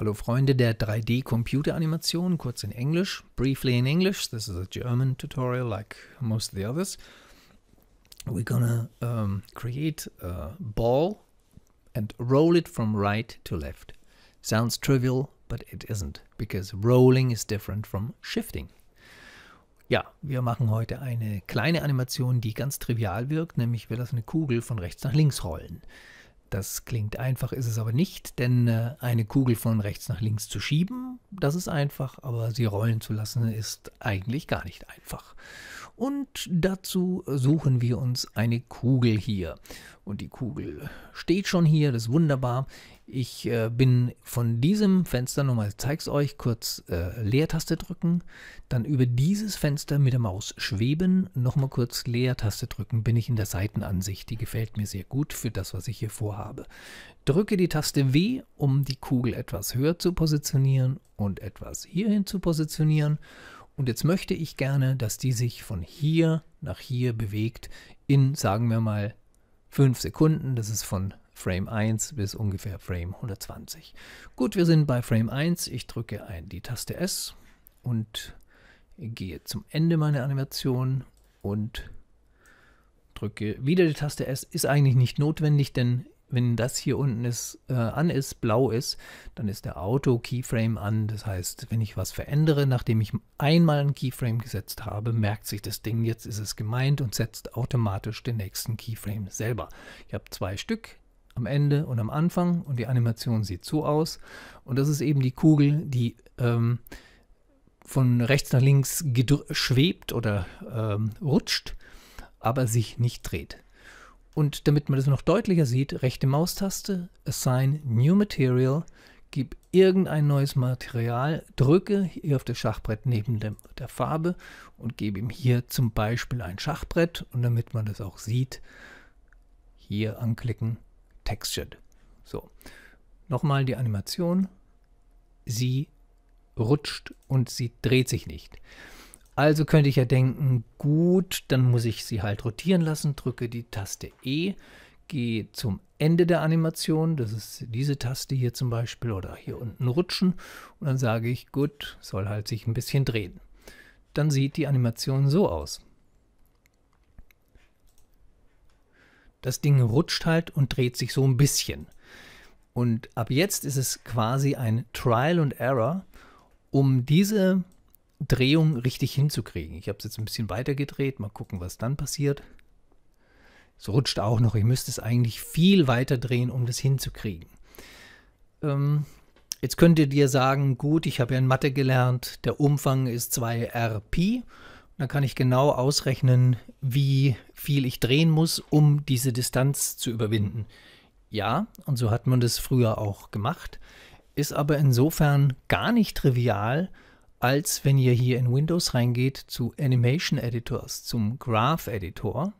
Hallo Freunde der 3D-Computeranimation, kurz in Englisch. Briefly in English, this is a German tutorial like most of the others. We're gonna um, create a ball and roll it from right to left. Sounds trivial, but it isn't, because rolling is different from shifting. Ja, wir machen heute eine kleine Animation, die ganz trivial wirkt, nämlich wir lassen eine Kugel von rechts nach links rollen. Das klingt einfach, ist es aber nicht, denn äh, eine Kugel von rechts nach links zu schieben, das ist einfach, aber sie rollen zu lassen, ist eigentlich gar nicht einfach. Und dazu suchen wir uns eine Kugel hier. Und die Kugel steht schon hier, das ist wunderbar. Ich äh, bin von diesem Fenster, nochmal zeige es euch, kurz äh, Leertaste drücken, dann über dieses Fenster mit der Maus schweben, nochmal kurz Leertaste drücken, bin ich in der Seitenansicht. Die gefällt mir sehr gut für das, was ich hier vorhabe. Drücke die Taste W, um die Kugel etwas höher zu positionieren und etwas hierhin zu positionieren. Und jetzt möchte ich gerne, dass die sich von hier nach hier bewegt in, sagen wir mal, 5 Sekunden. Das ist von Frame 1 bis ungefähr Frame 120. Gut, wir sind bei Frame 1. Ich drücke ein, die Taste S und gehe zum Ende meiner Animation und drücke wieder die Taste S. Ist eigentlich nicht notwendig, denn wenn das hier unten ist, äh, an ist, blau ist, dann ist der Auto-Keyframe an. Das heißt, wenn ich was verändere, nachdem ich einmal einen Keyframe gesetzt habe, merkt sich das Ding, jetzt ist es gemeint und setzt automatisch den nächsten Keyframe selber. Ich habe zwei Stück, am Ende und am Anfang und die Animation sieht so aus. Und das ist eben die Kugel, die ähm, von rechts nach links schwebt oder ähm, rutscht, aber sich nicht dreht. Und damit man das noch deutlicher sieht, rechte Maustaste, Assign New Material, gib irgendein neues Material, drücke hier auf das Schachbrett neben dem, der Farbe und gebe ihm hier zum Beispiel ein Schachbrett und damit man das auch sieht, hier anklicken textured. So, nochmal die Animation. Sie rutscht und sie dreht sich nicht. Also könnte ich ja denken, gut, dann muss ich sie halt rotieren lassen, drücke die Taste E, gehe zum Ende der Animation, das ist diese Taste hier zum Beispiel oder hier unten rutschen und dann sage ich, gut, soll halt sich ein bisschen drehen. Dann sieht die Animation so aus. das Ding rutscht halt und dreht sich so ein bisschen. Und ab jetzt ist es quasi ein Trial and Error, um diese Drehung richtig hinzukriegen. Ich habe es jetzt ein bisschen weiter gedreht, mal gucken, was dann passiert. Es rutscht auch noch, ich müsste es eigentlich viel weiter drehen, um das hinzukriegen. Ähm, jetzt könnt ihr dir sagen, gut, ich habe ja in Mathe gelernt, der Umfang ist 2 RP. Dann kann ich genau ausrechnen, wie viel ich drehen muss, um diese Distanz zu überwinden. Ja, und so hat man das früher auch gemacht, ist aber insofern gar nicht trivial, als wenn ihr hier in Windows reingeht zu Animation Editors, zum Graph Editor,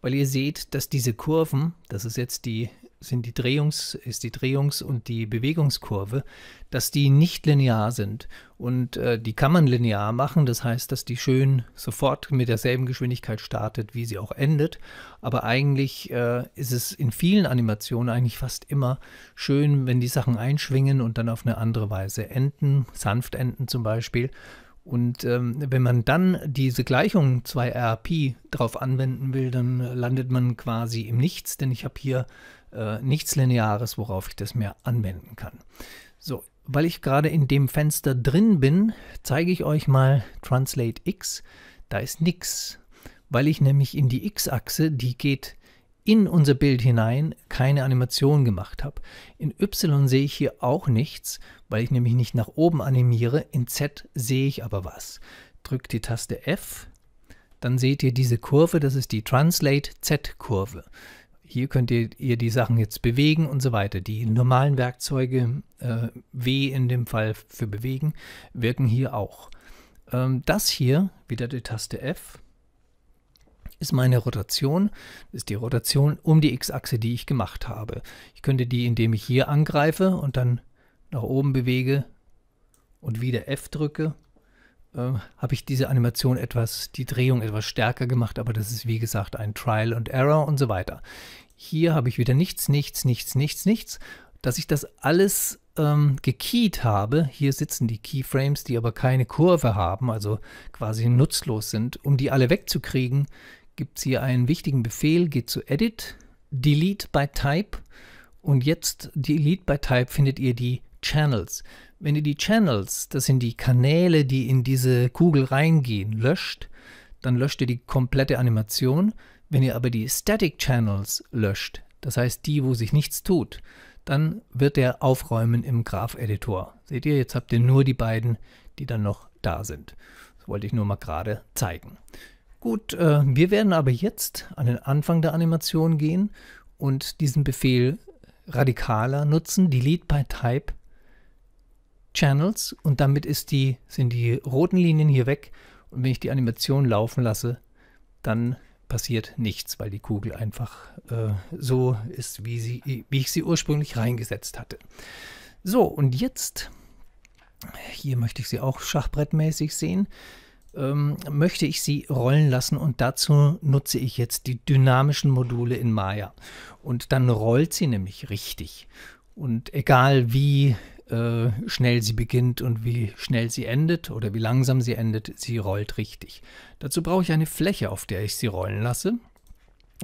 weil ihr seht, dass diese Kurven, das ist jetzt die sind die Drehungs, ist die Drehungs- und die Bewegungskurve, dass die nicht linear sind. Und äh, die kann man linear machen, das heißt, dass die schön sofort mit derselben Geschwindigkeit startet, wie sie auch endet. Aber eigentlich äh, ist es in vielen Animationen eigentlich fast immer schön, wenn die Sachen einschwingen und dann auf eine andere Weise enden, sanft enden zum Beispiel. Und ähm, wenn man dann diese Gleichung 2RP drauf anwenden will, dann landet man quasi im Nichts, denn ich habe hier äh, nichts Lineares, worauf ich das mehr anwenden kann. So, weil ich gerade in dem Fenster drin bin, zeige ich euch mal Translate X. Da ist nichts, weil ich nämlich in die X-Achse, die geht in unser Bild hinein keine Animation gemacht habe. In Y sehe ich hier auch nichts, weil ich nämlich nicht nach oben animiere. In Z sehe ich aber was. Drückt die Taste F, dann seht ihr diese Kurve, das ist die Translate Z-Kurve. Hier könnt ihr, ihr die Sachen jetzt bewegen und so weiter. Die normalen Werkzeuge, äh, W in dem Fall für bewegen, wirken hier auch. Ähm, das hier, wieder die Taste F, ist meine Rotation, ist die Rotation um die x-Achse, die ich gemacht habe. Ich könnte die, indem ich hier angreife und dann nach oben bewege und wieder F drücke, äh, habe ich diese Animation etwas, die Drehung etwas stärker gemacht, aber das ist wie gesagt ein Trial and Error und so weiter. Hier habe ich wieder nichts, nichts, nichts, nichts, nichts. Dass ich das alles ähm, gekeyt habe, hier sitzen die Keyframes, die aber keine Kurve haben, also quasi nutzlos sind, um die alle wegzukriegen, gibt es hier einen wichtigen Befehl, geht zu Edit, Delete by Type und jetzt Delete by Type findet ihr die Channels. Wenn ihr die Channels, das sind die Kanäle, die in diese Kugel reingehen, löscht, dann löscht ihr die komplette Animation. Wenn ihr aber die Static Channels löscht, das heißt die, wo sich nichts tut, dann wird der aufräumen im Graph-Editor. Seht ihr, jetzt habt ihr nur die beiden, die dann noch da sind. Das wollte ich nur mal gerade zeigen. Gut, äh, wir werden aber jetzt an den Anfang der Animation gehen und diesen Befehl radikaler nutzen, delete by type Channels und damit ist die, sind die roten Linien hier weg und wenn ich die Animation laufen lasse, dann passiert nichts, weil die Kugel einfach äh, so ist, wie, sie, wie ich sie ursprünglich reingesetzt hatte. So, und jetzt, hier möchte ich sie auch schachbrettmäßig sehen, ähm, möchte ich sie rollen lassen und dazu nutze ich jetzt die dynamischen Module in Maya. Und dann rollt sie nämlich richtig. Und egal wie äh, schnell sie beginnt und wie schnell sie endet oder wie langsam sie endet, sie rollt richtig. Dazu brauche ich eine Fläche, auf der ich sie rollen lasse.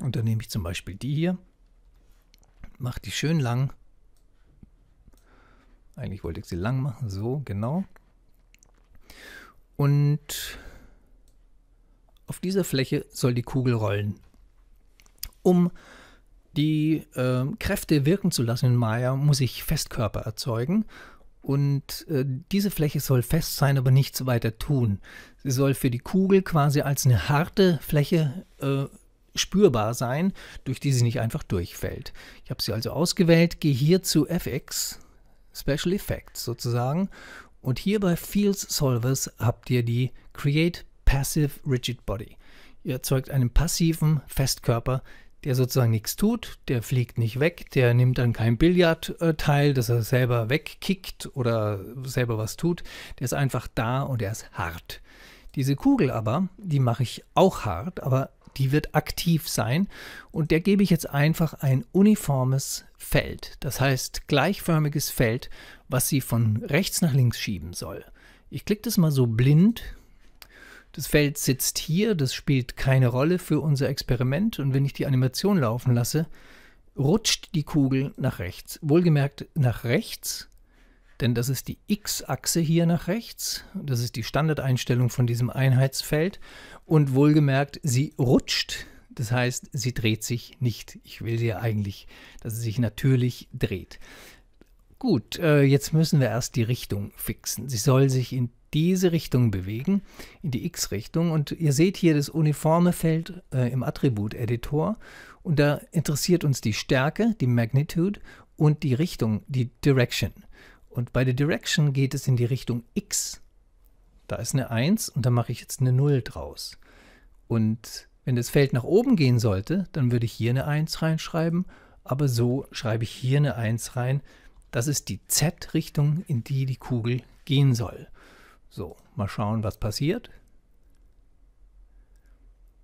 Und dann nehme ich zum Beispiel die hier, mache die schön lang. Eigentlich wollte ich sie lang machen, so genau. Und auf dieser Fläche soll die Kugel rollen. Um die äh, Kräfte wirken zu lassen in Maya, muss ich Festkörper erzeugen. Und äh, diese Fläche soll fest sein, aber nichts weiter tun. Sie soll für die Kugel quasi als eine harte Fläche äh, spürbar sein, durch die sie nicht einfach durchfällt. Ich habe sie also ausgewählt, gehe hier zu FX, Special Effects sozusagen, und hier bei Fields Solvers habt ihr die Create Passive Rigid Body. Ihr erzeugt einen passiven Festkörper, der sozusagen nichts tut, der fliegt nicht weg, der nimmt an keinem Billard äh, teil, dass er selber wegkickt oder selber was tut. Der ist einfach da und er ist hart. Diese Kugel aber, die mache ich auch hart, aber die wird aktiv sein und der gebe ich jetzt einfach ein uniformes Feld, das heißt gleichförmiges Feld, was sie von rechts nach links schieben soll. Ich klicke das mal so blind. Das Feld sitzt hier, das spielt keine Rolle für unser Experiment und wenn ich die Animation laufen lasse, rutscht die Kugel nach rechts. Wohlgemerkt nach rechts, denn das ist die X-Achse hier nach rechts. Das ist die Standardeinstellung von diesem Einheitsfeld und wohlgemerkt, sie rutscht. Das heißt, sie dreht sich nicht. Ich will sie ja eigentlich, dass sie sich natürlich dreht. Gut, äh, jetzt müssen wir erst die Richtung fixen. Sie soll sich in diese Richtung bewegen, in die X-Richtung. Und ihr seht hier das uniforme Feld äh, im Attribut-Editor. Und da interessiert uns die Stärke, die Magnitude und die Richtung, die Direction. Und bei der Direction geht es in die Richtung x. Da ist eine 1 und da mache ich jetzt eine 0 draus. Und wenn das Feld nach oben gehen sollte, dann würde ich hier eine 1 reinschreiben, aber so schreibe ich hier eine 1 rein. Das ist die Z-Richtung, in die die Kugel gehen soll. So, mal schauen, was passiert.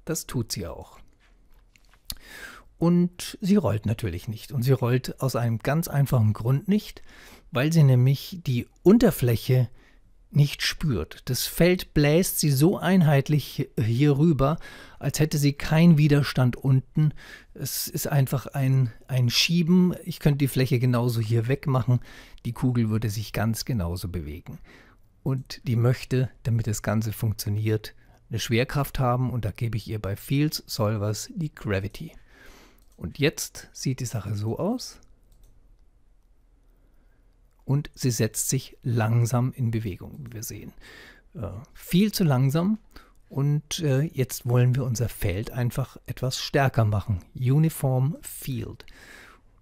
Das tut sie auch. Und sie rollt natürlich nicht. Und sie rollt aus einem ganz einfachen Grund nicht, weil sie nämlich die Unterfläche nicht spürt. Das Feld bläst sie so einheitlich hier rüber, als hätte sie keinen Widerstand unten. Es ist einfach ein, ein Schieben. Ich könnte die Fläche genauso hier wegmachen. Die Kugel würde sich ganz genauso bewegen. Und die möchte, damit das Ganze funktioniert, eine Schwerkraft haben und da gebe ich ihr bei Fields Solvers die Gravity. Und jetzt sieht die Sache so aus. Und sie setzt sich langsam in Bewegung, wie wir sehen. Äh, viel zu langsam. Und äh, jetzt wollen wir unser Feld einfach etwas stärker machen. Uniform Field.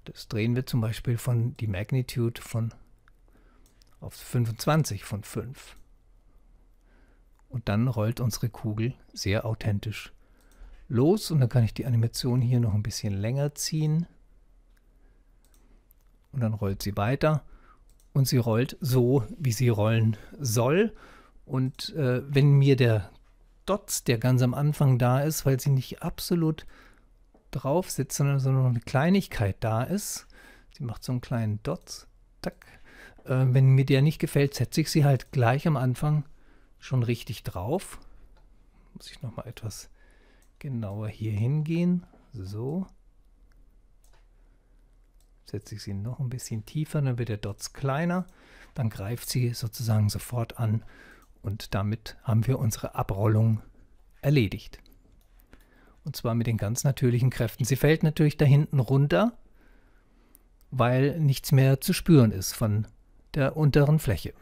Das drehen wir zum Beispiel von die Magnitude von auf 25 von 5. Und dann rollt unsere Kugel sehr authentisch los und dann kann ich die Animation hier noch ein bisschen länger ziehen. Und dann rollt sie weiter und sie rollt so, wie sie rollen soll. Und äh, wenn mir der Dots, der ganz am Anfang da ist, weil sie nicht absolut drauf sitzt, sondern so noch eine Kleinigkeit da ist, sie macht so einen kleinen Dots, tack, äh, wenn mir der nicht gefällt, setze ich sie halt gleich am Anfang schon richtig drauf. Muss ich nochmal etwas genauer hier hingehen. So. Setze ich sie noch ein bisschen tiefer, dann wird der Dots kleiner. Dann greift sie sozusagen sofort an und damit haben wir unsere Abrollung erledigt. Und zwar mit den ganz natürlichen Kräften. Sie fällt natürlich da hinten runter, weil nichts mehr zu spüren ist von der unteren Fläche.